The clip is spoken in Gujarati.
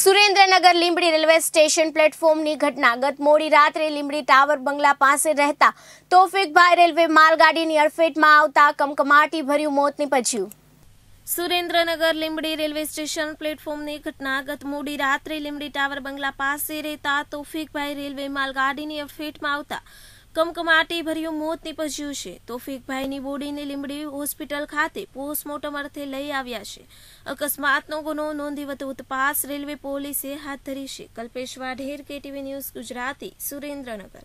સુરેન્દ્રનગર લીંબડી રેલવે સ્ટેશન પ્લેટફોર્મની ઘટના ગત મોડી રાત્રે લીંબડી ટાવર બંગલા પાસે રહેતા તોફિકભાઈ રેલવે માલગાડીની અડફેટમાં આવતા કમકમાટી ભર્યું મોત નીપજ્યું સુરેન્દ્રનગર લીંબડી રેલવે સ્ટેશન પ્લેટફોર્મની ઘટના ગત મોડી રાત્રે લીંબડી ટાવર બંગલા પાસે રહેતા તોફિકભાઈ રેલવે માલગાડીની અડફેટમાં આવતા કમકમાટી ભર્યું મોત નીપજ્યું છે તોફિકભાઈની બોડીને લીંબડી હોસ્પિટલ ખાતે પોસ્ટમોર્ટમ અર્થે લઈ આવ્યા છે અકસ્માતનો ગુનો નોંધી ઉત્પાસ રેલવે પોલીસે હાથ ધરી છે કલ્પેશ વાઢેર કેટીવી ન્યૂઝ ગુજરાતી સુરેન્દ્રનગર